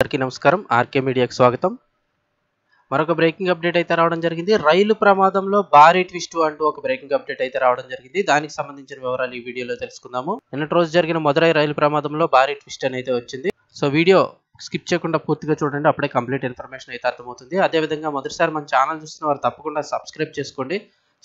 అందరికీ నమస్కారం ఆర్కే మీడియాకి స్వాగతం మరొక బ్రేకింగ్ అప్డేట్ అయితే రావడం జరిగింది రైలు ప్రమాదంలో భారీ ట్విస్ట్ అంటూ ఒక బ్రేకింగ్ అప్డేట్ అయితే రావడం జరిగింది దానికి సంబంధించిన వివరాలు ఈ వీడియోలో తెలుసుకుందాము నిన్నటి రోజు జరిగిన మొదలై రైలు ప్రమాదంలో భారీ ట్విస్ట్ అనేది వచ్చింది సో వీడియో స్కిప్ చేయకుండా పూర్తిగా చూడండి అప్పుడే కంప్లీట్ ఇన్ఫర్మేషన్ అయితే అర్థమవుతుంది అదేవిధంగా మొదటిసారి మన ఛానల్ చూస్తున్న వారు తప్పకుండా సబ్స్క్రైబ్ చేసుకోండి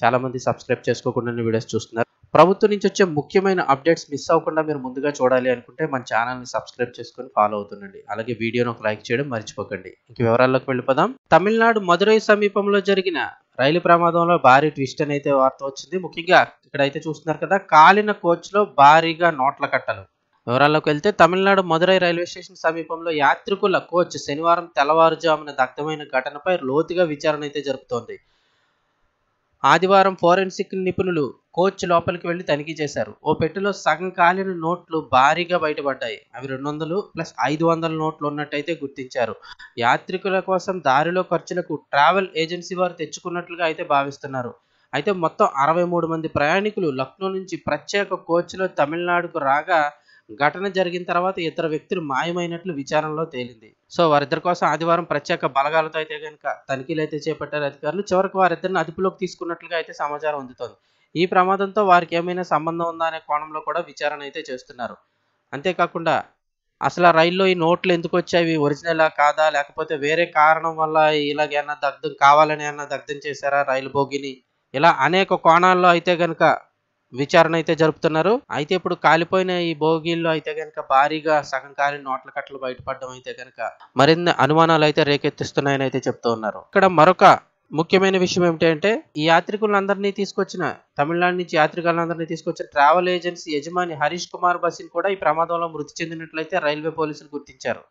చాలా మంది సబ్స్క్రైబ్ చేసుకోకుండా వీడియోస్ చూస్తున్నారు ప్రభుత్వం నుంచి వచ్చే ముఖ్యమైన అప్డేట్స్ మిస్ అవ్వకుండా మీరు ముందుగా చూడాలి అనుకుంటే మన ఛానల్ని సబ్స్క్రైబ్ చేసుకొని ఫాలో అవుతుండండి అలాగే వీడియోను ఒక లైక్ చేయడం మర్చిపోకండి ఇంక వివరాల్లోకి వెళ్ళిపోదాం తమిళనాడు మదురై సమీపంలో జరిగిన రైలు ప్రమాదంలో భారీ ట్విస్ట్ అయితే వార్త వచ్చింది ముఖ్యంగా ఇక్కడ అయితే చూస్తున్నారు కదా కాలిన కోచ్లో భారీగా నోట్ల కట్టలు వివరాల్లోకి వెళ్తే తమిళనాడు మదురై రైల్వే స్టేషన్ సమీపంలో యాత్రికుల కోచ్ శనివారం తెల్లవారుజామున దగ్ధమైన ఘటనపై లోతుగా విచారణ అయితే జరుపుతోంది ఆదివారం ఫోరెన్సిక్ నిపుణులు కోచ్ లోపలికి వెళ్లి తనిఖీ చేశారు ఓ పెట్టెలో సగం కాలిన నోట్లు భారీగా బయటపడ్డాయి అవి రెండు వందలు ప్లస్ ఐదు వందల నోట్లు ఉన్నట్టయితే గుర్తించారు యాత్రికుల కోసం దారిలో ఖర్చులకు ట్రావెల్ ఏజెన్సీ వారు తెచ్చుకున్నట్లుగా అయితే భావిస్తున్నారు అయితే మొత్తం అరవై మూడు మంది ప్రయాణికులు లక్నో నుంచి ప్రత్యేక కోచ్లో తమిళనాడుకు రాగా ఘటన జరిగిన తర్వాత ఇద్దరు వ్యక్తులు మాయమైనట్లు విచారణలో తేలింది సో వారిద్దరి కోసం ఆదివారం ప్రత్యేక బలగాలతో అయితే కనుక తనిఖీలు అయితే చేపట్టారు అధికారులు చివరికి వారిద్దరిని అదుపులోకి తీసుకున్నట్లుగా అయితే సమాచారం అందుతోంది ఈ ప్రమాదంతో వారికి ఏమైనా సంబంధం ఉందా అనే కోణంలో కూడా విచారణ అయితే చేస్తున్నారు అంతేకాకుండా అసలు రైల్లో ఈ నోట్లు ఎందుకు వచ్చాయి ఒరిజినలా కాదా లేకపోతే వేరే కారణం వల్ల ఇలాగేమన్నా దగ్ధం కావాలని ఏమన్నా దగ్ధం చేశారా రైలు బోగిని ఇలా అనేక కోణాల్లో అయితే కనుక విచారణ అయితే జరుపుతున్నారు అయితే ఇప్పుడు కాలిపోయిన ఈ బోగీల్లో అయితే కనుక భారీగా సగం కాలి నోట్ల కట్టలు బయటపడడం అయితే కనుక మరిన్ని అనుమానాలు అయితే రేకెత్తిస్తున్నాయని అయితే చెప్తూ ఉన్నారు ఇక్కడ మరొక ముఖ్యమైన విషయం ఏమిటంటే ఈ యాత్రికులందరినీ తీసుకొచ్చిన తమిళనాడు నుంచి యాత్రికులందరినీ తీసుకొచ్చిన ట్రావెల్ ఏజెన్సీ యజమాని హరీష్ కుమార్ బసిన్ కూడా ఈ ప్రమాదంలో మృతి చెందినట్లయితే రైల్వే పోలీసులు గుర్తించారు